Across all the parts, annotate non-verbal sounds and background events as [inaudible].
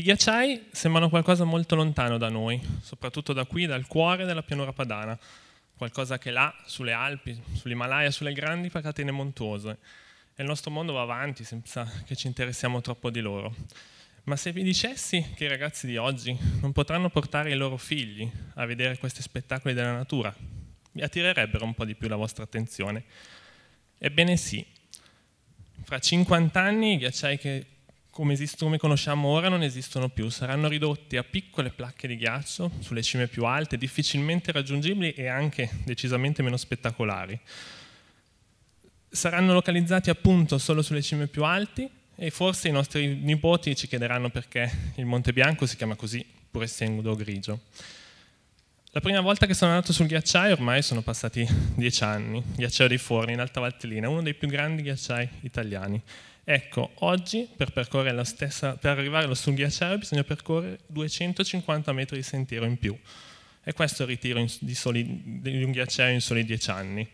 I ghiacciai sembrano qualcosa molto lontano da noi, soprattutto da qui, dal cuore della pianura padana, qualcosa che là, sulle Alpi, sull'Himalaya, sulle grandi catene montuose. E il nostro mondo va avanti senza che ci interessiamo troppo di loro. Ma se vi dicessi che i ragazzi di oggi non potranno portare i loro figli a vedere questi spettacoli della natura, vi attirerebbero un po' di più la vostra attenzione. Ebbene sì, fra 50 anni i ghiacciai che come, esist- come conosciamo ora non esistono più, saranno ridotti a piccole placche di ghiaccio sulle cime più alte, difficilmente raggiungibili e anche decisamente meno spettacolari. Saranno localizzati appunto solo sulle cime più alti e forse i nostri nipoti ci chiederanno perché il Monte Bianco si chiama così, pur essendo grigio. La prima volta che sono andato sul ghiacciaio ormai sono passati dieci anni, ghiacciaio dei Forni in Alta Valtellina, uno dei più grandi ghiacciai italiani. Ecco, oggi per, stessa, per arrivare sul ghiacciaio bisogna percorrere 250 metri di sentiero in più. E questo è il ritiro di, soli, di un ghiacciaio in soli 10 anni.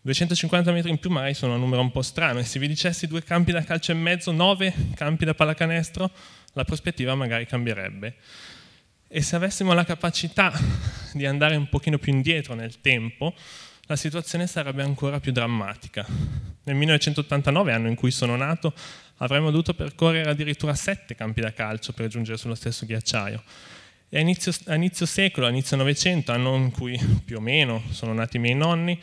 250 metri in più mai sono un numero un po' strano e se vi dicessi due campi da calcio e mezzo, nove campi da pallacanestro, la prospettiva magari cambierebbe. E se avessimo la capacità di andare un pochino più indietro nel tempo, la situazione sarebbe ancora più drammatica. Nel 1989, anno in cui sono nato, avremmo dovuto percorrere addirittura sette campi da calcio per giungere sullo stesso ghiacciaio. E a inizio, a inizio secolo, a inizio Novecento, anno in cui più o meno sono nati i miei nonni,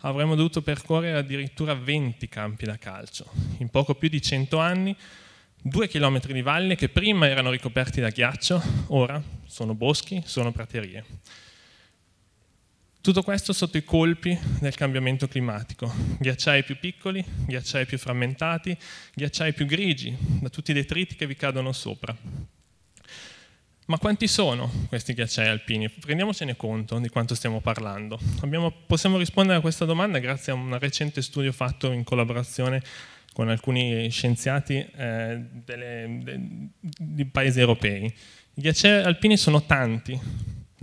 avremmo dovuto percorrere addirittura 20 campi da calcio. In poco più di 100 anni, due chilometri di valle che prima erano ricoperti da ghiaccio, ora sono boschi, sono praterie. Tutto questo sotto i colpi del cambiamento climatico, ghiacciai più piccoli, ghiacciai più frammentati, ghiacciai più grigi, da tutti i detriti che vi cadono sopra. Ma quanti sono questi ghiacciai alpini? Prendiamocene conto di quanto stiamo parlando. Abbiamo, possiamo rispondere a questa domanda grazie a un recente studio fatto in collaborazione con alcuni scienziati eh, delle, de, di paesi europei. I ghiacciai alpini sono tanti,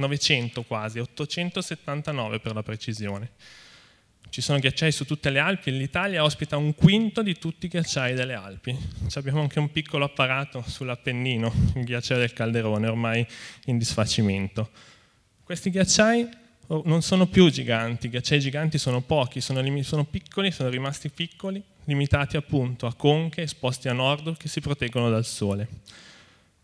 900 quasi, 879 per la precisione. Ci sono ghiacciai su tutte le Alpi, l'Italia ospita un quinto di tutti i ghiacciai delle Alpi. Ci abbiamo anche un piccolo apparato sull'Appennino, il ghiacciaio del Calderone, ormai in disfacimento. Questi ghiacciai oh, non sono più giganti, i ghiacciai giganti sono pochi, sono, sono piccoli, sono rimasti piccoli, limitati appunto a conche esposti a nord che si proteggono dal sole.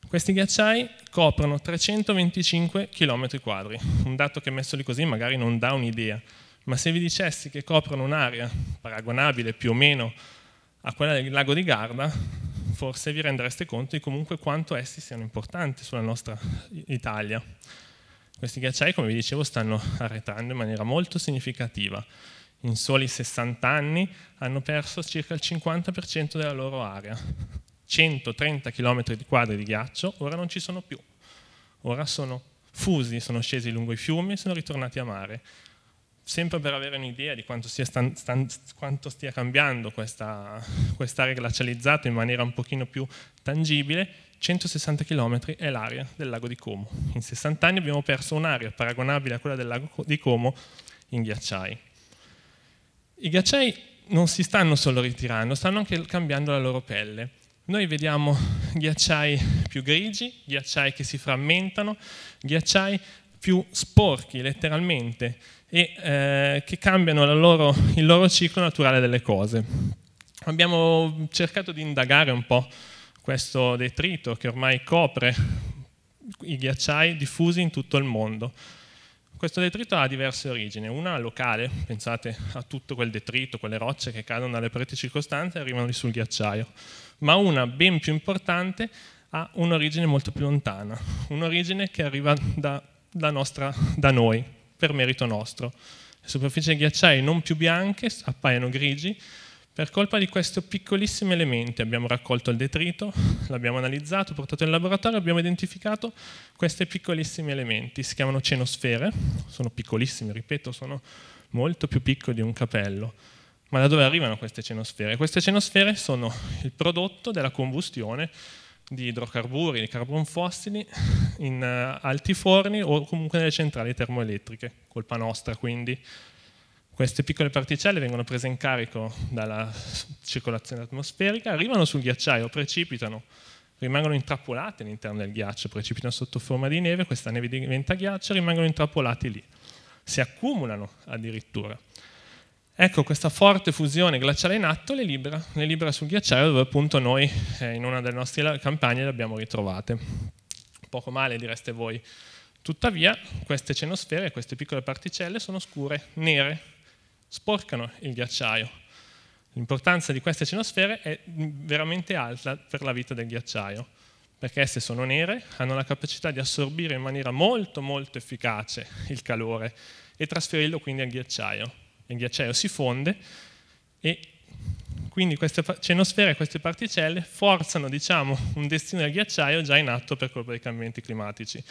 Questi ghiacciai coprono 325 km quadri, un dato che messo lì così magari non dà un'idea, ma se vi dicessi che coprono un'area paragonabile più o meno a quella del lago di Garda, forse vi rendereste conto di comunque quanto essi siano importanti sulla nostra Italia. Questi ghiacciai, come vi dicevo, stanno arretrando in maniera molto significativa. In soli 60 anni hanno perso circa il 50% della loro area. 130 km quadri di ghiaccio, ora non ci sono più. Ora sono fusi, sono scesi lungo i fiumi e sono ritornati a mare. Sempre per avere un'idea di quanto, stan, stan, quanto stia cambiando questa, quest'area glacializzata in maniera un pochino più tangibile, 160 km è l'area del lago di Como. In 60 anni abbiamo perso un'area paragonabile a quella del lago di Como in ghiacciai. I ghiacciai non si stanno solo ritirando, stanno anche cambiando la loro pelle. Noi vediamo ghiacciai più grigi, ghiacciai che si frammentano, ghiacciai più sporchi letteralmente e eh, che cambiano loro, il loro ciclo naturale delle cose. Abbiamo cercato di indagare un po' questo detrito che ormai copre i ghiacciai diffusi in tutto il mondo. Questo detrito ha diverse origini, una locale, pensate a tutto quel detrito, quelle rocce che cadono dalle pareti circostanti e arrivano lì sul ghiacciaio ma una ben più importante ha un'origine molto più lontana, [laughs] un'origine che arriva da, da, nostra, da noi, per merito nostro. Le superfici ghiacciai non più bianche appaiono grigi per colpa di questi piccolissimi elementi. Abbiamo raccolto il detrito, l'abbiamo analizzato, portato in laboratorio, e abbiamo identificato questi piccolissimi elementi. Si chiamano cenosfere, sono piccolissimi, ripeto, sono molto più piccoli di un capello ma da dove arrivano queste cenosfere? Queste cenosfere sono il prodotto della combustione di idrocarburi, di carbon fossili in eh, alti forni o comunque nelle centrali termoelettriche, colpa nostra quindi. Queste piccole particelle vengono prese in carico dalla circolazione atmosferica, arrivano sul ghiacciaio, precipitano, rimangono intrappolate all'interno del ghiaccio, precipitano sotto forma di neve, questa neve diventa ghiaccio, rimangono intrappolati lì, si accumulano addirittura. Ecco, questa forte fusione glaciale in atto le libera, le libera sul ghiacciaio dove appunto noi eh, in una delle nostre campagne le abbiamo ritrovate. Poco male direste voi. Tuttavia queste cenosfere, queste piccole particelle sono scure, nere, sporcano il ghiacciaio. L'importanza di queste cenosfere è mm, veramente alta per la vita del ghiacciaio, perché esse sono nere, hanno la capacità di assorbire in maniera molto molto efficace il calore e trasferirlo quindi al ghiacciaio il ghiacciaio si fonde e quindi queste cenosfere e queste particelle forzano diciamo, un destino del ghiacciaio già in atto per colpa dei cambiamenti climatici.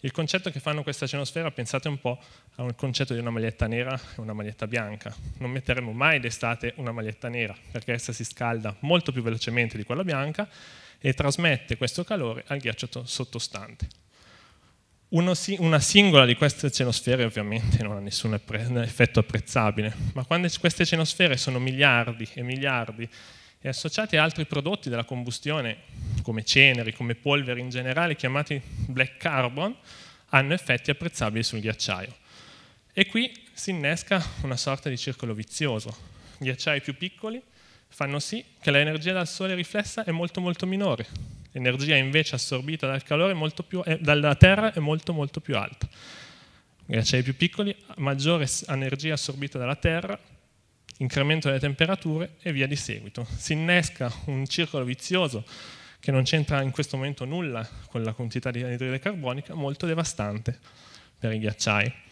Il concetto che fanno questa cenosfera, pensate un po' al concetto di una maglietta nera e una maglietta bianca. Non metteremo mai d'estate una maglietta nera, perché essa si scalda molto più velocemente di quella bianca e trasmette questo calore al ghiaccio sottostante si una singola di queste cenosfere ovviamente non ha nessun effetto apprezzabile, ma quando queste cenosfere sono miliardi e miliardi e associate a altri prodotti della combustione, come ceneri, come polveri in generale, chiamati black carbon, hanno effetti apprezzabili sul ghiacciaio. E qui si innesca una sorta di circolo vizioso. Ghiacciai più piccoli fanno sì che l'energia dal Sole riflessa è molto molto minore, l'energia invece assorbita dal calore più, eh, dalla Terra è molto molto più alta. I ghiacciai più piccoli, maggiore energia assorbita dalla Terra, incremento delle temperature e via di seguito. Si innesca un circolo vizioso che non c'entra in questo momento nulla con la quantità di anidride carbonica, molto devastante per i ghiacciai.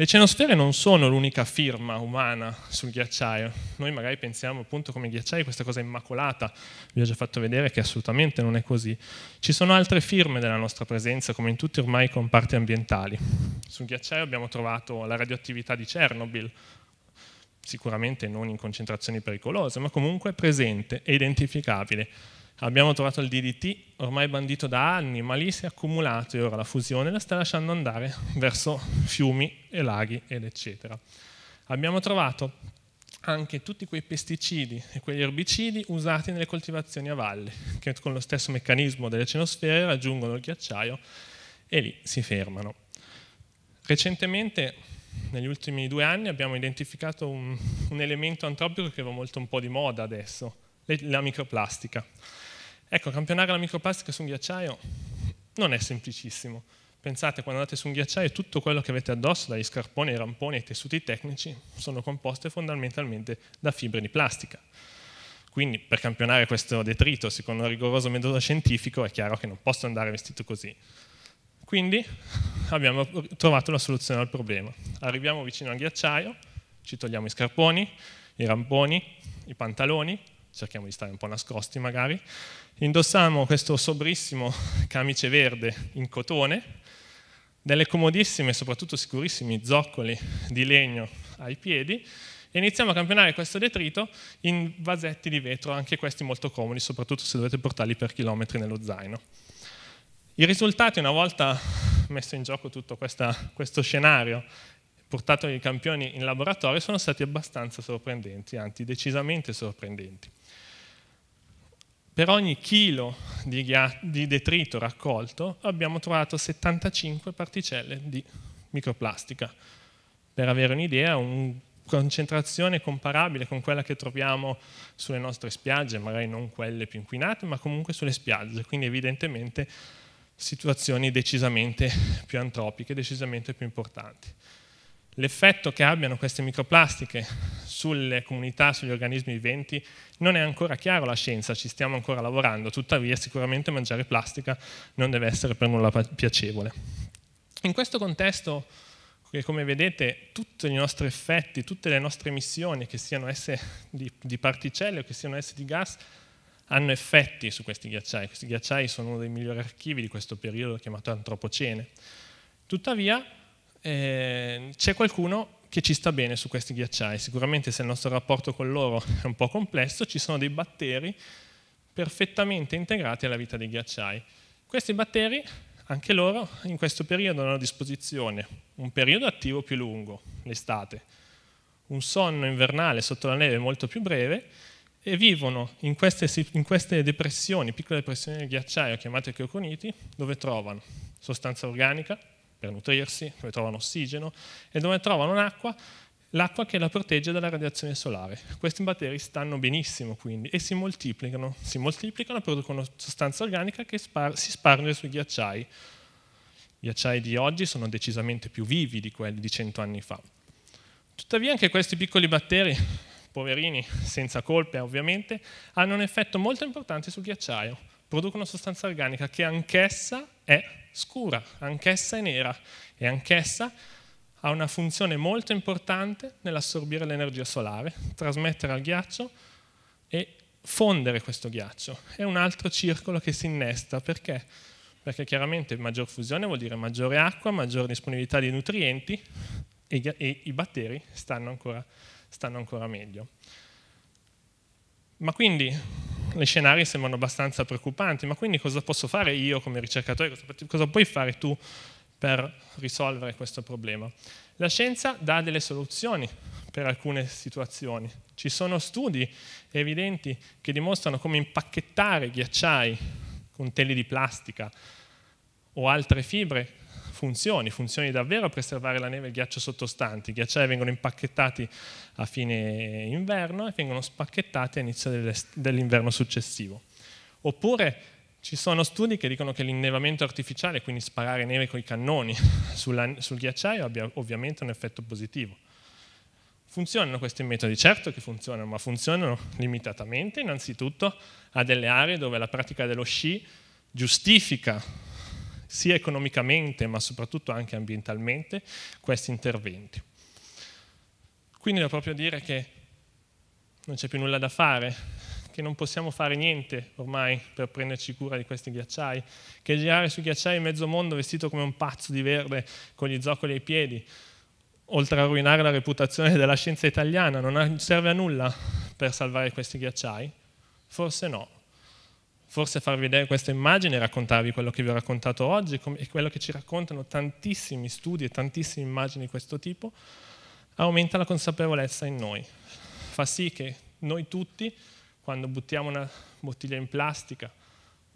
Le cenosfere non sono l'unica firma umana sul ghiacciaio. Noi magari pensiamo appunto come ghiacciaio questa cosa immacolata, vi ho già fatto vedere che assolutamente non è così. Ci sono altre firme della nostra presenza, come in tutti ormai i comparti ambientali. Sul ghiacciaio abbiamo trovato la radioattività di Chernobyl, sicuramente non in concentrazioni pericolose, ma comunque presente e identificabile Abbiamo trovato il DDT, ormai bandito da anni, ma lì si è accumulato e ora la fusione la sta lasciando andare verso fiumi e laghi ed eccetera. Abbiamo trovato anche tutti quei pesticidi e quegli erbicidi usati nelle coltivazioni a valle, che con lo stesso meccanismo delle cenosfere raggiungono il ghiacciaio e lì si fermano. Recentemente, negli ultimi due anni, abbiamo identificato un, un elemento antropico che va molto un po' di moda adesso, la microplastica. Ecco, campionare la microplastica su un ghiacciaio non è semplicissimo. Pensate, quando andate su un ghiacciaio, tutto quello che avete addosso, dagli scarponi ai ramponi ai tessuti tecnici, sono composte fondamentalmente da fibre di plastica. Quindi per campionare questo detrito, secondo un rigoroso metodo scientifico, è chiaro che non posso andare vestito così. Quindi abbiamo trovato la soluzione al problema. Arriviamo vicino al ghiacciaio, ci togliamo i scarponi, i ramponi, i pantaloni, cerchiamo di stare un po' nascosti magari, indossammo questo sobrissimo [laughs] camice verde in cotone, delle comodissime e soprattutto sicurissimi zoccoli di legno ai piedi e iniziamo a campionare questo detrito in vasetti di vetro, anche questi molto comodi, soprattutto se dovete portarli per chilometri nello zaino. I risultati, una volta messo in gioco tutto questa, questo scenario portato i campioni in laboratorio sono stati abbastanza sorprendenti, anzi decisamente sorprendenti. Per ogni chilo di, di detrito raccolto abbiamo trovato 75 particelle di microplastica. Per avere un'idea, una concentrazione comparabile con quella che troviamo sulle nostre spiagge, magari non quelle più inquinate, ma comunque sulle spiagge, quindi evidentemente situazioni decisamente più antropiche, decisamente più importanti l'effetto che abbiano queste microplastiche sulle comunità, sugli organismi viventi, non è ancora chiaro la scienza, ci stiamo ancora lavorando, tuttavia sicuramente mangiare plastica non deve essere per nulla piacevole. In questo contesto, come vedete tutti i nostri effetti, tutte le nostre emissioni, che siano esse di, di particelle o che siano esse di gas, hanno effetti su questi ghiacciai. Questi ghiacciai sono uno dei migliori archivi di questo periodo chiamato antropocene. Tuttavia, eh, c'è qualcuno che ci sta bene su questi ghiacciai. Sicuramente se il nostro rapporto con loro è un po' complesso, ci sono dei batteri perfettamente integrati alla vita dei ghiacciai. Questi batteri, anche loro, in questo periodo hanno a disposizione un periodo attivo più lungo, l'estate, un sonno invernale sotto la neve molto più breve e vivono in queste, in queste depressioni, piccole depressioni del ghiacciaio chiamate chioconiti, dove trovano sostanza organica, per nutrirsi, dove trovano ossigeno e dove trovano l'acqua, l'acqua che la protegge dalla radiazione solare. Questi batteri stanno benissimo quindi e si moltiplicano, si moltiplicano, producono sostanza organica che spar si sparge sui ghiacciai. I ghiacciai di oggi sono decisamente più vivi di quelli di cento anni fa. Tuttavia anche questi piccoli batteri, poverini, senza colpe ovviamente, hanno un effetto molto importante sul ghiacciaio. Producono sostanza organica che anch'essa è scura, anch'essa è nera e anch'essa ha una funzione molto importante nell'assorbire l'energia solare, trasmettere al ghiaccio e fondere questo ghiaccio. È un altro circolo che si innesta perché? Perché chiaramente maggior fusione vuol dire maggiore acqua, maggiore disponibilità di nutrienti e, e i batteri stanno ancora, stanno ancora meglio. Ma quindi gli scenari sembrano abbastanza preoccupanti, ma quindi cosa posso fare io come ricercatore, cosa puoi fare tu per risolvere questo problema? La scienza dà delle soluzioni per alcune situazioni. Ci sono studi evidenti che dimostrano come impacchettare ghiacciai con teli di plastica o altre fibre funzioni, funzioni davvero a preservare la neve e il ghiaccio sottostanti. I ghiacciai vengono impacchettati a fine inverno e vengono spacchettati all'inizio dell'inverno successivo. Oppure ci sono studi che dicono che l'innevamento artificiale, quindi sparare neve con i cannoni [laughs] sulla, sul ghiacciaio, abbia ovviamente un effetto positivo. Funzionano questi metodi? Certo che funzionano, ma funzionano limitatamente innanzitutto a delle aree dove la pratica dello sci giustifica sia economicamente ma soprattutto anche ambientalmente questi interventi. Quindi devo proprio dire che non c'è più nulla da fare, che non possiamo fare niente ormai per prenderci cura di questi ghiacciai, che girare sui ghiacciai in mezzo mondo vestito come un pazzo di verde con gli zoccoli ai piedi, oltre a rovinare la reputazione della scienza italiana, non serve a nulla per salvare questi ghiacciai? Forse no, forse farvi vedere questa immagine e raccontarvi quello che vi ho raccontato oggi e quello che ci raccontano tantissimi studi e tantissime immagini di questo tipo, aumenta la consapevolezza in noi. Fa sì che noi tutti, quando buttiamo una bottiglia in plastica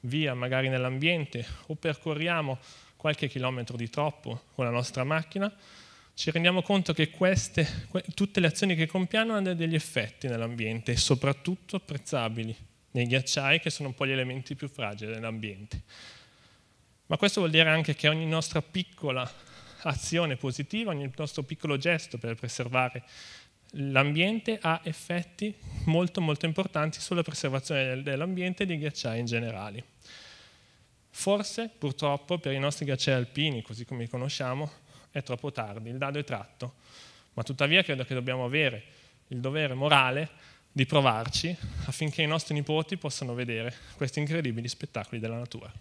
via, magari nell'ambiente, o percorriamo qualche chilometro di troppo con la nostra macchina, ci rendiamo conto che queste, tutte le azioni che compiamo hanno degli effetti nell'ambiente e soprattutto apprezzabili nei ghiacciai, che sono un po' gli elementi più fragili dell'ambiente. Ma questo vuol dire anche che ogni nostra piccola azione positiva, ogni nostro piccolo gesto per preservare l'ambiente ha effetti molto molto importanti sulla preservazione dell'ambiente e dei ghiacciai in generale. Forse, purtroppo, per i nostri ghiacciai alpini, così come li conosciamo, è troppo tardi, il dado è tratto, ma tuttavia credo che dobbiamo avere il dovere morale di provarci affinché i nostri nipoti possano vedere questi incredibili spettacoli della natura.